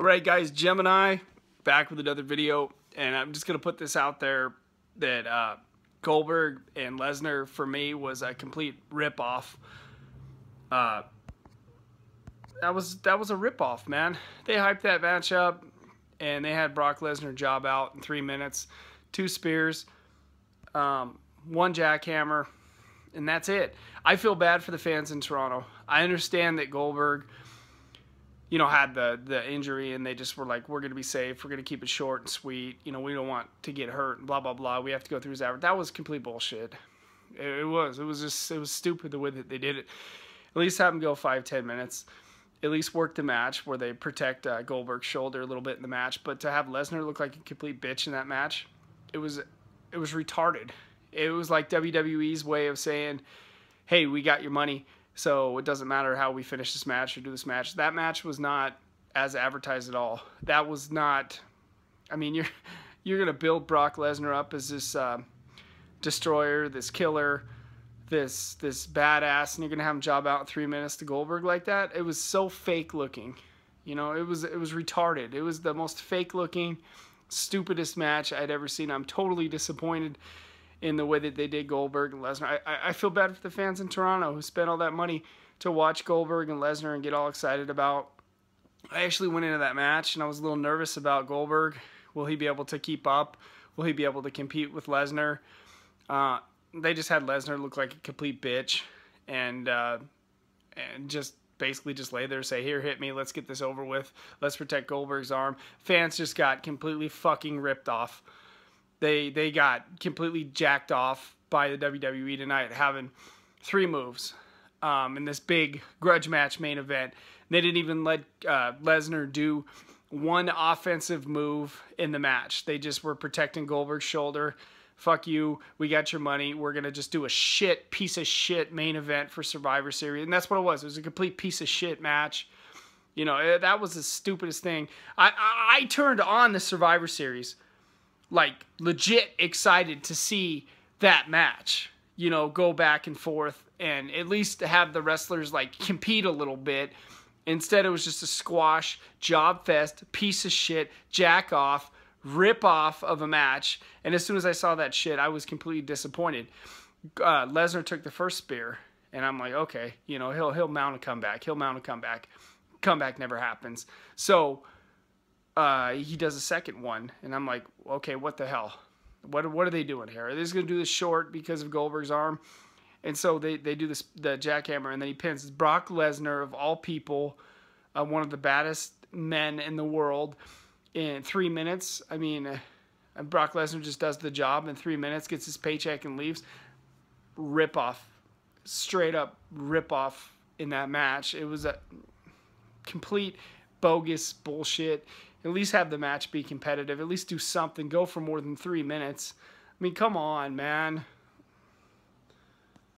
Alright guys, Gemini, back with another video, and I'm just going to put this out there that uh, Goldberg and Lesnar, for me, was a complete ripoff. Uh, that was that was a ripoff, man. They hyped that match up, and they had Brock Lesnar job out in three minutes, two spears, um, one jackhammer, and that's it. I feel bad for the fans in Toronto. I understand that Goldberg – you know, had the the injury and they just were like, we're going to be safe. We're going to keep it short and sweet. You know, we don't want to get hurt. Blah blah blah. We have to go through his average. That was complete bullshit. It, it, was. It was just. It was stupid the way that they did it. At least have him go five ten minutes. At least work the match where they protect uh, Goldberg's shoulder a little bit in the match. But to have Lesnar look like a complete bitch in that match, it was it was retarded. It was like WWE's way of saying, "Hey, we got your money." So it doesn't matter how we finish this match or do this match. That match was not as advertised at all. That was not. I mean, you're you're gonna build Brock Lesnar up as this uh, destroyer, this killer, this this badass, and you're gonna have him job out in three minutes to Goldberg like that. It was so fake looking. You know, it was it was retarded. It was the most fake looking, stupidest match I'd ever seen. I'm totally disappointed in the way that they did Goldberg and Lesnar. I, I feel bad for the fans in Toronto who spent all that money to watch Goldberg and Lesnar and get all excited about. I actually went into that match and I was a little nervous about Goldberg. Will he be able to keep up? Will he be able to compete with Lesnar? Uh, they just had Lesnar look like a complete bitch and uh, and just basically just lay there say, here, hit me. Let's get this over with. Let's protect Goldberg's arm. Fans just got completely fucking ripped off. They they got completely jacked off by the WWE tonight, having three moves um, in this big grudge match main event. They didn't even let uh, Lesnar do one offensive move in the match. They just were protecting Goldberg's shoulder. Fuck you. We got your money. We're going to just do a shit, piece of shit main event for Survivor Series. And that's what it was. It was a complete piece of shit match. You know, eh, that was the stupidest thing. I, I, I turned on the Survivor Series like legit excited to see that match, you know, go back and forth and at least have the wrestlers like compete a little bit. Instead, it was just a squash, job fest, piece of shit, jack off, rip off of a match. And as soon as I saw that shit, I was completely disappointed. Uh, Lesnar took the first spear, and I'm like, okay, you know, he'll he'll mount a comeback. He'll mount a comeback. Comeback never happens. So uh, he does a second one, and I'm like, okay, what the hell? What what are they doing here? Are they just gonna do this short because of Goldberg's arm? And so they, they do this the jackhammer, and then he pins Brock Lesnar of all people, uh, one of the baddest men in the world, in three minutes. I mean, and uh, Brock Lesnar just does the job in three minutes, gets his paycheck and leaves. Rip off, straight up rip off in that match. It was a complete bogus bullshit. At least have the match be competitive. At least do something. Go for more than three minutes. I mean, come on, man.